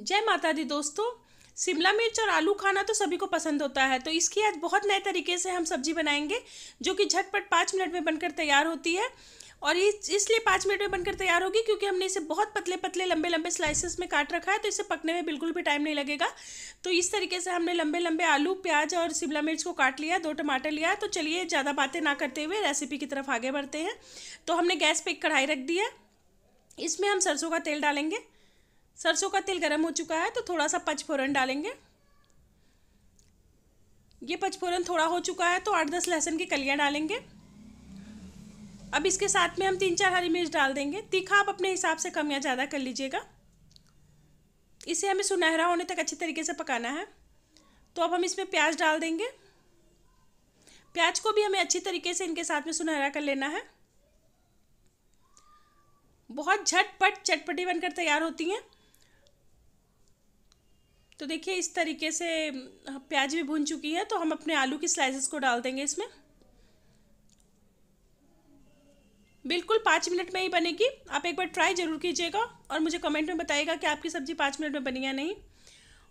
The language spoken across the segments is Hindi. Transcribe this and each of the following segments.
जय माता दी दोस्तों शिमला मिर्च और आलू खाना तो सभी को पसंद होता है तो इसकी आज बहुत नए तरीके से हम सब्जी बनाएंगे जो कि झटपट पाँच मिनट में बनकर तैयार होती है और ये इसलिए पाँच मिनट में बनकर तैयार होगी क्योंकि हमने इसे बहुत पतले पतले लंबे लंबे स्लाइसेस में काट रखा है तो इसे पकने में बिल्कुल भी टाइम नहीं लगेगा तो इस तरीके से हमने लंबे लंबे आलू प्याज और शिमला मिर्च को काट लिया दो टमाटर लिया तो चलिए ज़्यादा बातें ना करते हुए रेसिपी की तरफ आगे बढ़ते हैं तो हमने गैस पर एक कढ़ाई रख दी है इसमें हम सरसों का तेल डालेंगे सरसों का तेल गर्म हो चुका है तो थोड़ा सा पचफोरन डालेंगे ये पचफोरन थोड़ा हो चुका है तो आठ दस लहसुन की कलियाँ डालेंगे अब इसके साथ में हम तीन चार हरी मिर्च डाल देंगे तीखा आप अपने हिसाब से कम या ज़्यादा कर लीजिएगा इसे हमें सुनहरा होने तक अच्छे तरीके से पकाना है तो अब हम इसमें प्याज डाल देंगे प्याज को भी हमें अच्छी तरीके से इनके साथ में सुनहरा कर लेना है बहुत झटपट चटपटी बनकर तैयार होती हैं तो देखिए इस तरीके से प्याज भी भून चुकी है तो हम अपने आलू की स्लाइसेस को डाल देंगे इसमें बिल्कुल पाँच मिनट में ही बनेगी आप एक बार ट्राई ज़रूर कीजिएगा और मुझे कमेंट में बताइएगा कि आपकी सब्ज़ी पाँच मिनट में बनी या नहीं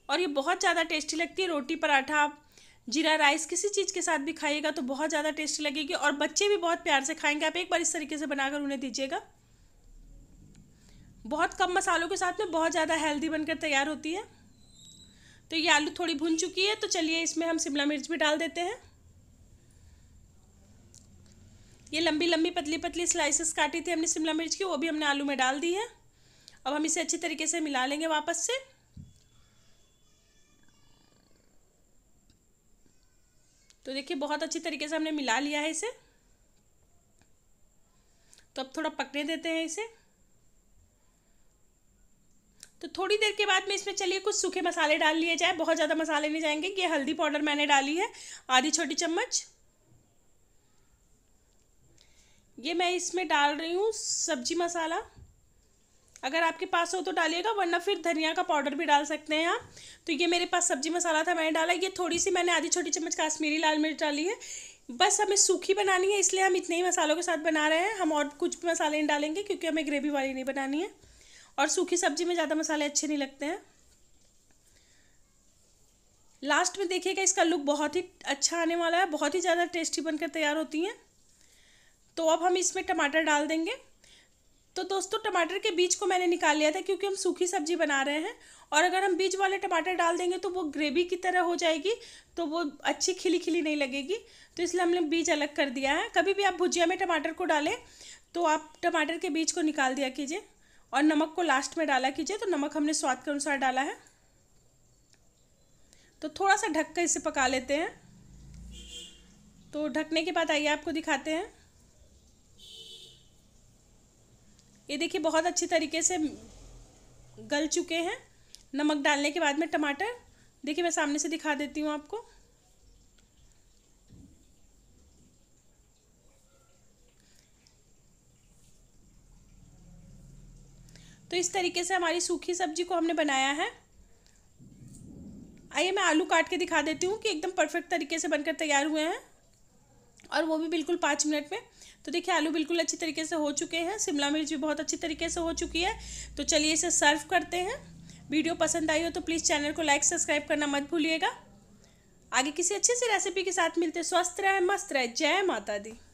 और ये बहुत ज़्यादा टेस्टी लगती है रोटी पराठा आप जीरा राइस किसी चीज़ के साथ भी खाइएगा तो बहुत ज़्यादा टेस्टी लगेगी और बच्चे भी बहुत प्यार से खाएंगे आप एक बार इस तरीके से बनाकर उन्हें दीजिएगा बहुत कम मसालों के साथ में बहुत ज़्यादा हेल्दी बनकर तैयार होती है तो ये आलू थोड़ी भुन चुकी है तो चलिए इसमें हम शिमला मिर्च भी डाल देते हैं ये लंबी लंबी पतली पतली स्लाइसेस काटी थी हमने शिमला मिर्च की वो भी हमने आलू में डाल दी है अब हम इसे अच्छी तरीके से मिला लेंगे वापस से तो देखिए बहुत अच्छी तरीके से हमने मिला लिया है इसे तो अब थोड़ा पकने देते हैं इसे तो थोड़ी देर के बाद में इसमें चलिए कुछ सूखे मसाले डाल लिए जाए बहुत ज़्यादा मसाले नहीं जाएंगे ये हल्दी पाउडर मैंने डाली है आधी छोटी चम्मच ये मैं इसमें डाल रही हूँ सब्जी मसाला अगर आपके पास हो तो डालिएगा वरना फिर धनिया का पाउडर भी डाल सकते हैं आप तो ये मेरे पास सब्जी मसाला था मैंने डाला ये थोड़ी सी मैंने आधी छोटी चम्मच काश्मीरी लाल मिर्च डाली है बस हमें सूखी बनानी है इसलिए हम इतने ही मसालों के साथ बना रहे हैं हम और कुछ भी मसाले नहीं डालेंगे क्योंकि हमें ग्रेवी वाली नहीं बनानी है और सूखी सब्जी में ज़्यादा मसाले अच्छे नहीं लगते हैं लास्ट में देखिएगा इसका लुक बहुत ही अच्छा आने वाला है बहुत ही ज़्यादा टेस्टी बनकर तैयार होती हैं तो अब हम इसमें टमाटर डाल देंगे तो दोस्तों टमाटर के बीज को मैंने निकाल लिया था क्योंकि हम सूखी सब्जी बना रहे हैं और अगर हम बीज वाले टमाटर डाल देंगे तो वो ग्रेवी की तरह हो जाएगी तो वो अच्छी खिली खिली नहीं लगेगी तो इसलिए हमने बीज अलग कर दिया है कभी भी आप भुजिया में टमाटर को डालें तो आप टमाटर के बीज को निकाल दिया कीजिए और नमक को लास्ट में डाला कीजिए तो नमक हमने स्वाद के अनुसार डाला है तो थोड़ा सा ढक कर इसे पका लेते हैं तो ढकने के बाद आइए आपको दिखाते हैं ये देखिए बहुत अच्छी तरीके से गल चुके हैं नमक डालने के बाद में टमाटर देखिए मैं सामने से दिखा देती हूँ आपको तो इस तरीके से हमारी सूखी सब्जी को हमने बनाया है आइए मैं आलू काट के दिखा देती हूँ कि एकदम परफेक्ट तरीके से बनकर तैयार हुए हैं और वो भी बिल्कुल पाँच मिनट में तो देखिए आलू बिल्कुल अच्छी तरीके से हो चुके हैं शिमला मिर्च भी बहुत अच्छी तरीके से हो चुकी है तो चलिए इसे सर्व करते हैं वीडियो पसंद आई हो तो प्लीज़ चैनल को लाइक सब्सक्राइब करना मत भूलिएगा आगे किसी अच्छी सी रेसिपी के साथ मिलते स्वस्थ रहें मस्त रहें जय माता दी